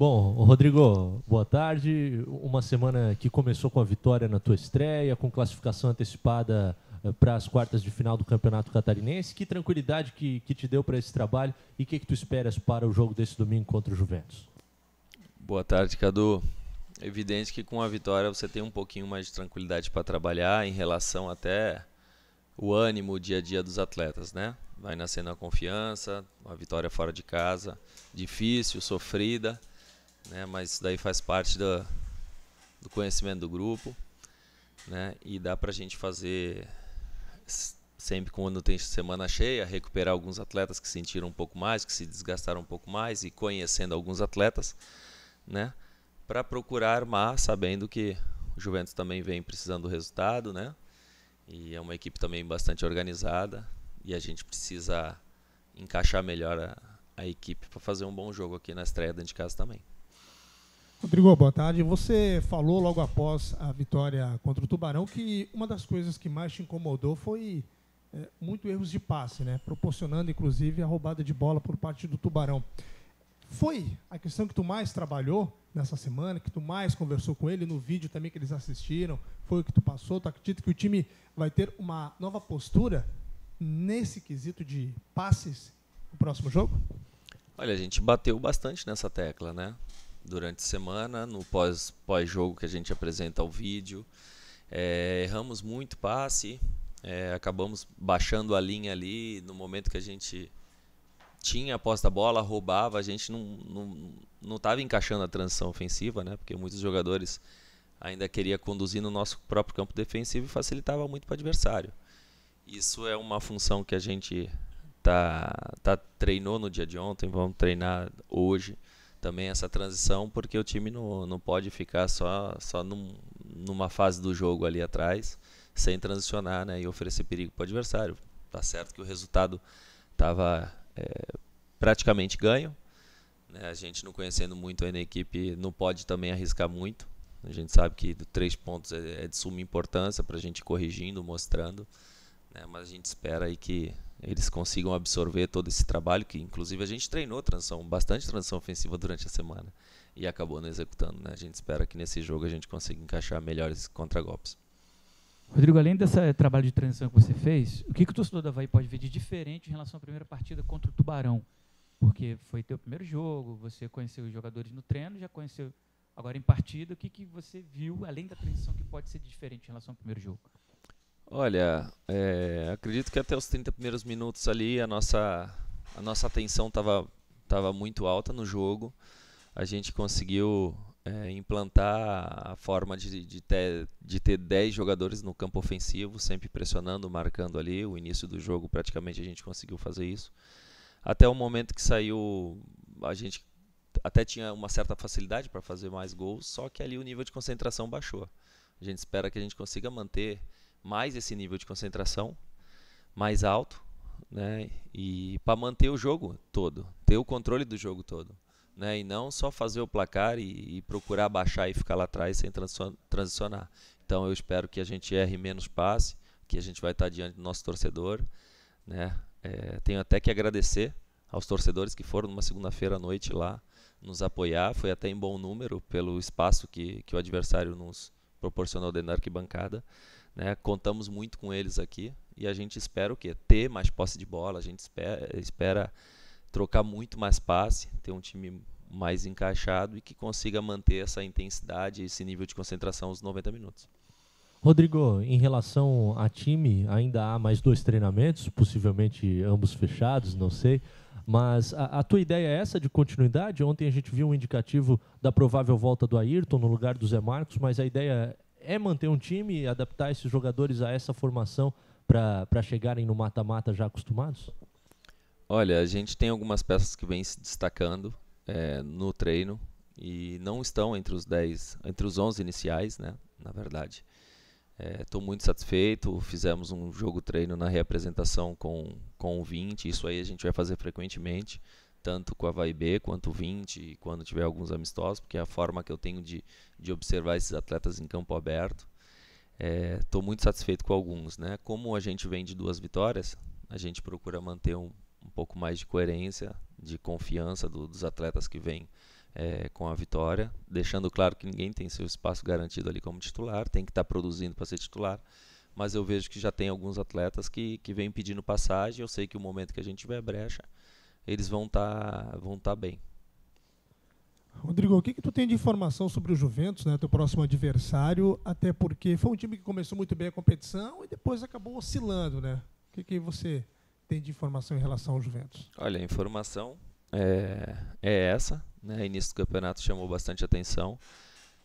Bom, Rodrigo, boa tarde. Uma semana que começou com a vitória na tua estreia, com classificação antecipada eh, para as quartas de final do Campeonato Catarinense. Que tranquilidade que, que te deu para esse trabalho e o que, que tu esperas para o jogo desse domingo contra o Juventus? Boa tarde, Cadu. Evidente que com a vitória você tem um pouquinho mais de tranquilidade para trabalhar em relação até o ânimo, o dia a dia dos atletas, né? Vai nascendo a confiança, uma vitória fora de casa, difícil, sofrida, né? Mas isso daí faz parte do, do conhecimento do grupo, né? E dá para a gente fazer sempre quando tem semana cheia, recuperar alguns atletas que sentiram um pouco mais, que se desgastaram um pouco mais e conhecendo alguns atletas, né? Para procurar armar, sabendo que o Juventus também vem precisando do resultado, né? E é uma equipe também bastante organizada e a gente precisa encaixar melhor a, a equipe para fazer um bom jogo aqui na estreia dentro de casa também. Rodrigo, boa tarde. Tá? Você falou logo após a vitória contra o Tubarão que uma das coisas que mais te incomodou foi é, muito erros de passe, né? proporcionando inclusive a roubada de bola por parte do Tubarão. Foi a questão que tu mais trabalhou nessa semana, que tu mais conversou com ele no vídeo também que eles assistiram, foi o que tu passou. Tu acredita que o time vai ter uma nova postura nesse quesito de passes no próximo jogo? Olha, a gente bateu bastante nessa tecla, né? durante a semana, no pós, pós-jogo que a gente apresenta o vídeo. É, erramos muito passe, é, acabamos baixando a linha ali no momento que a gente tinha a posta bola, roubava, a gente não estava não, não encaixando a transição ofensiva, né? Porque muitos jogadores ainda queria conduzir no nosso próprio campo defensivo e facilitava muito para o adversário. Isso é uma função que a gente tá, tá treinou no dia de ontem, vamos treinar hoje também essa transição, porque o time não, não pode ficar só, só num, numa fase do jogo ali atrás, sem transicionar né, e oferecer perigo para o adversário. Tá certo que o resultado estava é, praticamente ganho. Né, a gente não conhecendo muito ainda a equipe, não pode também arriscar muito. A gente sabe que três pontos é, é, de suma importância para a gente corrigindo, mostrando. Né, mas a gente espera aí que eles consigam absorver todo esse trabalho que inclusive a gente treinou transição, bastante transição ofensiva durante a semana e acabou não executando, né? A gente espera que nesse jogo a gente consiga encaixar melhores contragolpes. Rodrigo, além desse trabalho de transição que você fez, o que, que o torcedor da Havaí pode ver de diferente em relação à primeira partida contra o Tubarão? Porque foi teu primeiro jogo, você conheceu os jogadores no treino, já conheceu agora em partida. O que, que você viu, além da transição, que pode ser diferente em relação ao primeiro jogo? Olha, é, acredito que até os 30 primeiros minutos ali a nossa, a nossa atenção estava tava muito alta no jogo. A gente conseguiu é, implantar a forma de, de, ter, de ter 10 jogadores no campo ofensivo, sempre pressionando, marcando ali. O início do jogo praticamente a gente conseguiu fazer isso. Até o momento que saiu, a gente até tinha uma certa facilidade para fazer mais gols, só que ali o nível de concentração baixou. A gente espera que a gente consiga manter mais esse nível de concentração mais alto, né? E para manter o jogo todo, ter o controle do jogo todo, né? E não só fazer o placar e, e procurar baixar e ficar lá atrás sem transicionar. Então eu espero que a gente erre menos passe, que a gente vai estar tá diante do nosso torcedor, né? É, tenho até que agradecer aos torcedores que foram numa segunda-feira à noite lá nos apoiar, foi até em bom número pelo espaço que, que o adversário nos proporcionou dentro da arquibancada. Né? Contamos muito com eles aqui e a gente espera o quê? Ter mais posse de bola, a gente espera, espera trocar muito mais passe, ter um time mais encaixado e que consiga manter essa intensidade, esse nível de concentração os 90 minutos. Rodrigo, em relação a time, ainda há mais dois treinamentos, possivelmente ambos fechados, não sei. Mas a, a, tua ideia é essa de continuidade? Ontem a gente viu um indicativo da provável volta do Ayrton no lugar do Zé Marcos, mas a ideia é manter um time, adaptar esses jogadores a essa formação para chegarem no mata-mata já acostumados? Olha, a gente tem algumas peças que vêm se destacando é, no treino e não estão entre os 10, entre os 11 iniciais, né? Na verdade, estou é, muito satisfeito. Fizemos um jogo treino na reapresentação com, com 20, isso aí a gente vai fazer frequentemente tanto com a Havaí B quanto 20, e quando tiver alguns amistosos, porque é a forma que eu tenho de, de observar esses atletas em campo aberto. Estou é, muito satisfeito com alguns. Né? Como a gente vem de duas vitórias, a gente procura manter um, um pouco mais de coerência, de confiança do, dos atletas que vêm é, com a vitória, deixando claro que ninguém tem seu espaço garantido ali como titular, tem que estar tá produzindo para ser titular, mas eu vejo que já tem alguns atletas que, que vêm pedindo passagem, eu sei que o momento que a gente tiver é brecha, eles vão estar tá, vão tá bem. Rodrigo, o que, que tu tem de informação sobre o Juventus, né, teu próximo adversário? Até porque foi um time que começou muito bem a competição e depois acabou oscilando, né? O que, que você tem de informação em relação ao Juventus? Olha, a informação é, é essa. Né? Início do campeonato chamou bastante atenção.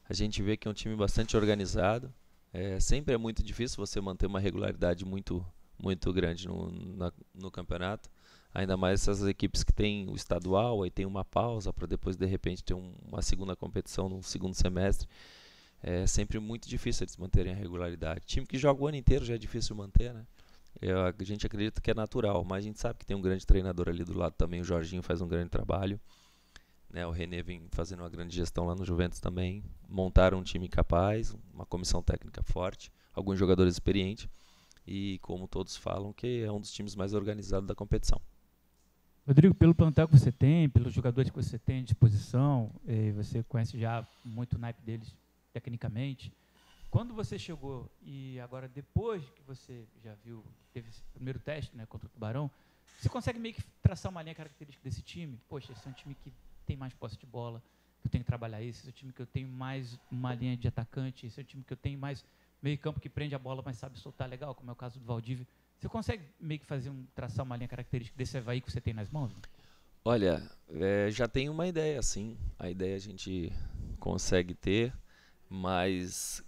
A gente vê que é um time bastante organizado. É, sempre é muito difícil você manter uma regularidade muito, muito grande no, na, no campeonato ainda mais essas equipes que têm o estadual, aí tem uma pausa para depois de repente ter um, uma segunda competição no segundo semestre. É sempre muito difícil eles manterem a regularidade. Time que joga o ano inteiro já é difícil manter, né? Eu, a gente acredita que é natural, mas a gente sabe que tem um grande treinador ali do lado também. O Jorginho faz um grande trabalho. Né, o René vem fazendo uma grande gestão lá no Juventus também. Montaram um time capaz, uma comissão técnica forte, alguns jogadores experientes. E como todos falam, que é um dos times mais organizados da competição. Rodrigo, pelo plantel que você tem, pelos jogadores que você tem à disposição, eh, você conhece já muito o naipe deles tecnicamente. Quando você chegou e agora depois que você já viu, teve esse primeiro teste né, contra o Tubarão, você consegue meio que traçar uma linha característica desse time? Poxa, esse é um time que tem mais posse de bola, que eu tenho que trabalhar isso. esse é um time que eu tenho mais uma linha de atacante, esse é um time que eu tenho mais meio campo que prende a bola, mas sabe soltar legal, como é o caso do Valdívia. Você consegue meio que fazer um, traçar uma linha característica desse Havaí que você tem nas mãos? Olha, é, já tenho uma ideia, sim. A ideia a gente consegue ter, mas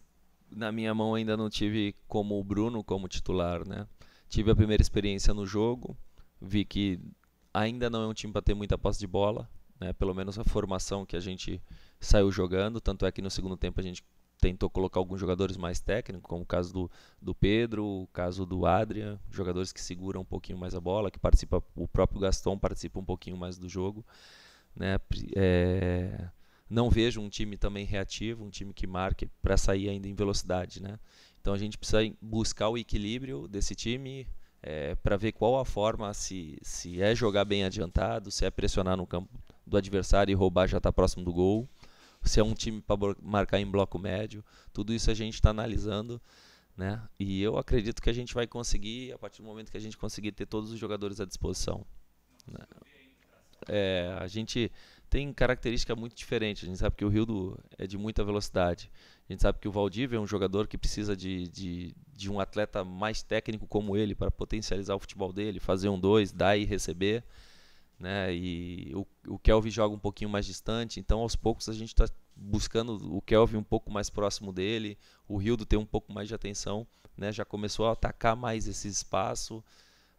na minha mão ainda não tive como o Bruno como titular, né? Tive a primeira experiência no jogo, vi que ainda não é um time para ter muita posse de bola, né? Pelo menos a formação que a gente saiu jogando, tanto é que no segundo tempo a gente tentou colocar alguns jogadores mais técnicos, como o caso do, do Pedro, o caso do Adrian, jogadores que seguram um pouquinho mais a bola, que participa, o próprio Gaston participa um pouquinho mais do jogo. Né? É, não vejo um time também reativo, um time que marque para sair ainda em velocidade. Né? Então a gente precisa buscar o equilíbrio desse time é, para ver qual a forma, se, se é jogar bem adiantado, se é pressionar no campo do adversário e roubar já está próximo do gol se é um time para marcar em bloco médio. Tudo isso a gente está analisando. Né? E eu acredito que a gente vai conseguir a partir do momento que a gente conseguir ter todos os jogadores à disposição. Né? É, a gente tem característica muito diferente. A gente sabe que o Rildo é de muita velocidade. A gente sabe que o Valdívia é um jogador que precisa de, de, de um atleta mais técnico como ele para potencializar o futebol dele, fazer um dois, dar e receber né? E o, o Kelvin joga um pouquinho mais distante, então aos poucos a gente está buscando o Kelvin um pouco mais próximo dele, o Rildo tem um pouco mais de atenção, né? Já começou a atacar mais esse espaço.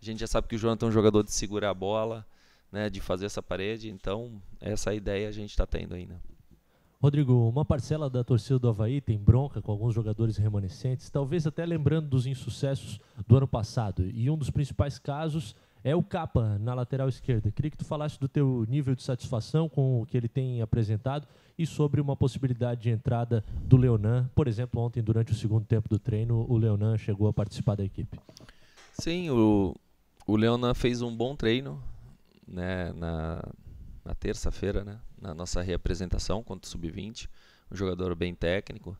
A gente já sabe que o Jonathan é um jogador de segurar a bola, né? De fazer essa parede, então essa é ideia a gente está tendo ainda. Né? Rodrigo, uma parcela da torcida do Havaí tem bronca com alguns jogadores remanescentes, talvez até lembrando dos insucessos do ano passado. E um dos principais casos é o Capa na lateral esquerda. Queria que tu falasse do teu nível de satisfação com o que ele tem apresentado e sobre uma possibilidade de entrada do Leonan. Por exemplo, ontem durante o segundo tempo do treino, o Leonan chegou a participar da equipe. Sim, o, o Leonan fez um bom treino né, na, na terça-feira, né, na nossa reapresentação contra o Sub-20. Um jogador bem técnico.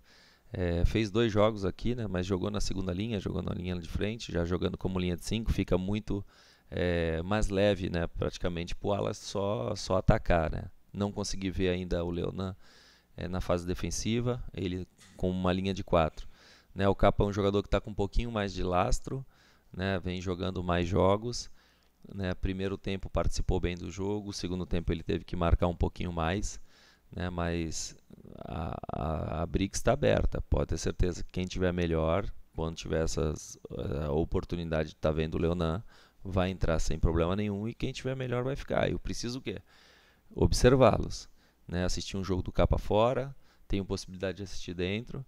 É, fez dois jogos aqui, né, mas jogou na segunda linha, jogou na linha de frente, já jogando como linha de cinco, fica muito é, mais leve, né? Praticamente o Alas só, só atacar, né? Não consegui ver ainda o Leonan é, na fase defensiva, ele com uma linha de quatro. Né? O Capa é um jogador que está com um pouquinho mais de lastro, né? Vem jogando mais jogos. Né, primeiro tempo participou bem do jogo, segundo tempo ele teve que marcar um pouquinho mais, né, mas a, a, a briga está aberta. Pode ter certeza que quem tiver melhor, quando tiver essa é, oportunidade de estar tá vendo o Leonan, vai entrar sem problema nenhum e quem tiver melhor vai ficar. Eu preciso o quê? Observá-los, né? Assistir um jogo do capa fora, tenho possibilidade de assistir dentro,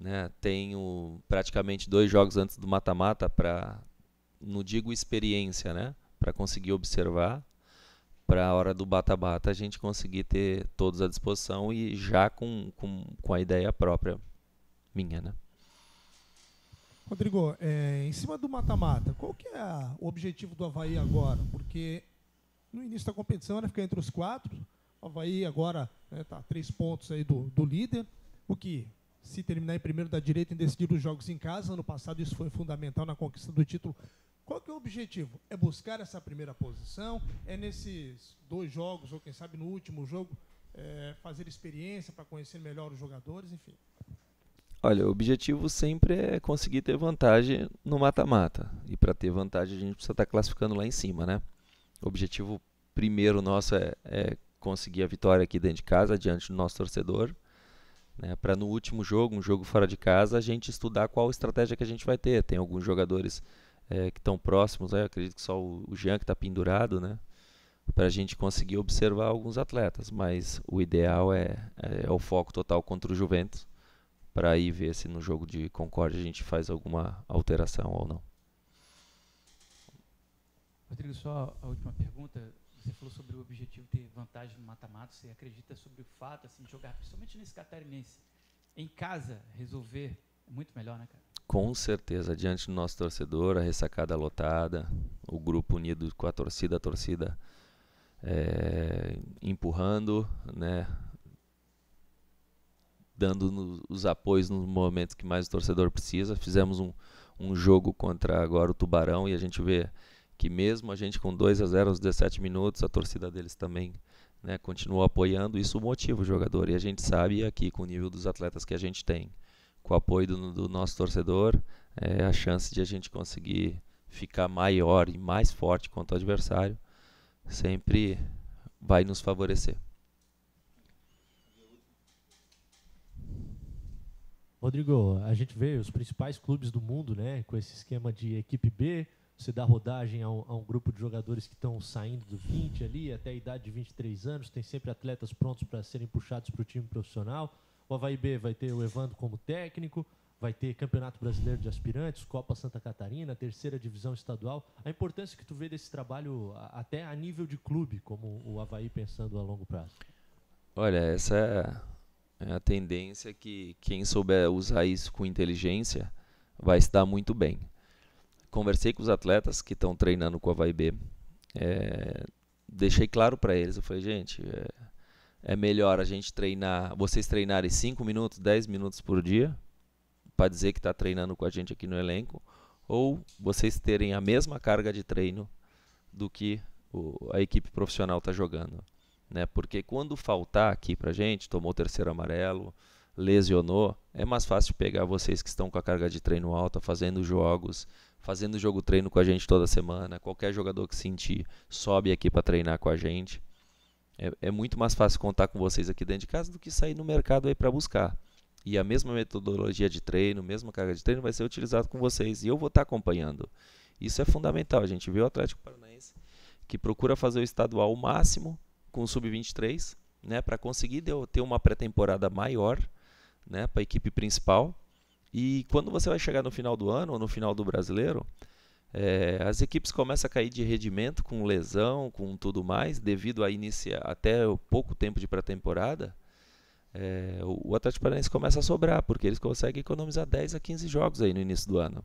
né? Tenho praticamente dois jogos antes do mata-mata para não digo experiência, né? Para conseguir observar, para a hora do bata-bata a gente conseguir ter todos à disposição e já com, com, com a ideia própria minha, né? Rodrigo, é, em cima do mata-mata, qual que é o objetivo do Havaí agora? Porque no início da competição era ficar entre os quatro. O Havaí agora está né, tá três pontos aí do, do líder. O que, se terminar em primeiro da direita e decidir os jogos em casa, ano passado isso foi fundamental na conquista do título. Qual que é o objetivo? É buscar essa primeira posição? É nesses dois jogos, ou quem sabe no último jogo, é, fazer experiência para conhecer melhor os jogadores, enfim? Olha, o objetivo sempre é conseguir ter vantagem no mata-mata. E para ter vantagem a gente precisa estar tá classificando lá em cima, né? O objetivo primeiro nosso é, é conseguir a vitória aqui dentro de casa, diante do nosso torcedor. Né, para no último jogo, um jogo fora de casa, a gente estudar qual estratégia que a gente vai ter. Tem alguns jogadores é, que estão próximos, né, acredito que só o, o Jean que está pendurado, né, para a gente conseguir observar alguns atletas. Mas o ideal é, é, é o foco total contra o Juventus para ir ver se no jogo de Concórdia a gente faz alguma alteração ou não. Rodrigo, só a última pergunta. Você falou sobre o objetivo de ter vantagem no mata-mata. Você acredita sobre o fato assim, de jogar, principalmente nesse catarinense, em casa, resolver é muito melhor, né, cara? Com certeza. Diante do nosso torcedor, a ressacada lotada, o grupo unido com a torcida, a torcida é, empurrando, né? dando no, os apoios nos momentos que mais o torcedor precisa. Fizemos um, um jogo contra agora o Tubarão e a gente vê que mesmo a gente com 2 a 0 aos 17 minutos, a torcida deles também né, continuou apoiando. Isso motiva o jogador. E a gente sabe aqui com o nível dos atletas que a gente tem, com o apoio do, do nosso torcedor, é, a chance de a gente conseguir ficar maior e mais forte contra o adversário sempre vai nos favorecer. Rodrigo, a gente vê os principais clubes do mundo, né, com esse esquema de equipe B, você dá rodagem a um, a um grupo de jogadores que estão saindo do 20 ali, até a idade de 23 anos, tem sempre atletas prontos para serem puxados para o time profissional. O Havaí B vai ter o Evandro como técnico, vai ter Campeonato Brasileiro de Aspirantes, Copa Santa Catarina, terceira divisão estadual. A importância que tu vê desse trabalho até a nível de clube, como o Havaí pensando a longo prazo. Olha, essa é é a tendência é que quem souber usar isso com inteligência vai se dar muito bem. Conversei com os atletas que estão treinando com a Vai B. É, deixei claro para eles, eu falei, gente, é, é, melhor a gente treinar, vocês treinarem 5 minutos, 10 minutos por dia, para dizer que está treinando com a gente aqui no elenco, ou vocês terem a mesma carga de treino do que o, a equipe profissional está jogando né? Porque quando faltar aqui pra gente, tomou o terceiro amarelo, lesionou, é mais fácil pegar vocês que estão com a carga de treino alta, fazendo jogos, fazendo jogo treino com a gente toda semana. Qualquer jogador que sentir, sobe aqui para treinar com a gente. É, é, muito mais fácil contar com vocês aqui dentro de casa do que sair no mercado aí para buscar. E a mesma metodologia de treino, mesma carga de treino vai ser utilizada com vocês e eu vou estar tá acompanhando. Isso é fundamental. A gente viu o Atlético Paranaense que procura fazer o estadual o máximo com o sub-23, né, para conseguir ter uma pré-temporada maior, né, para a equipe principal. E quando você vai chegar no final do ano ou no final do Brasileiro, é, as equipes começam a cair de rendimento com lesão, com tudo mais, devido a iniciar até o pouco tempo de pré-temporada. É, o Atlético Paranaense começa a sobrar, porque eles conseguem economizar 10 a 15 jogos aí no início do ano.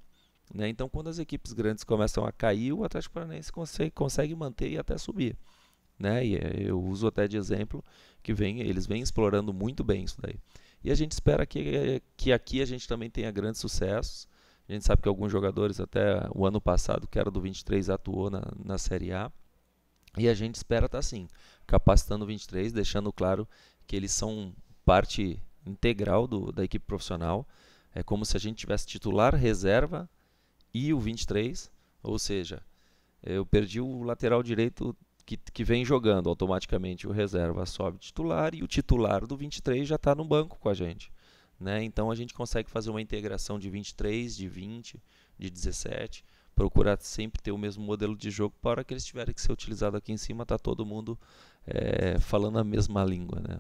Né? Então, quando as equipes grandes começam a cair, o Atlético Paranaense consegue, consegue manter e até subir né? E é, eu uso até de exemplo que vem, eles vêm explorando muito bem isso daí. E a gente espera que, que aqui a gente também tenha grandes sucessos. A gente sabe que alguns jogadores até o ano passado, que era do 23, atuou na, na Série A. E a gente espera estar tá, assim, capacitando o 23, deixando claro que eles são parte integral do, da equipe profissional. É como se a gente tivesse titular, reserva e o 23, ou seja, eu perdi o lateral direito que, que vem jogando automaticamente o reserva sobe titular e o titular do 23 já está no banco com a gente. Né? Então a gente consegue fazer uma integração de 23, de 20, de 17, procurar sempre ter o mesmo modelo de jogo para hora que eles tiverem que ser utilizados aqui em cima, Está todo mundo é, falando a mesma língua. Né?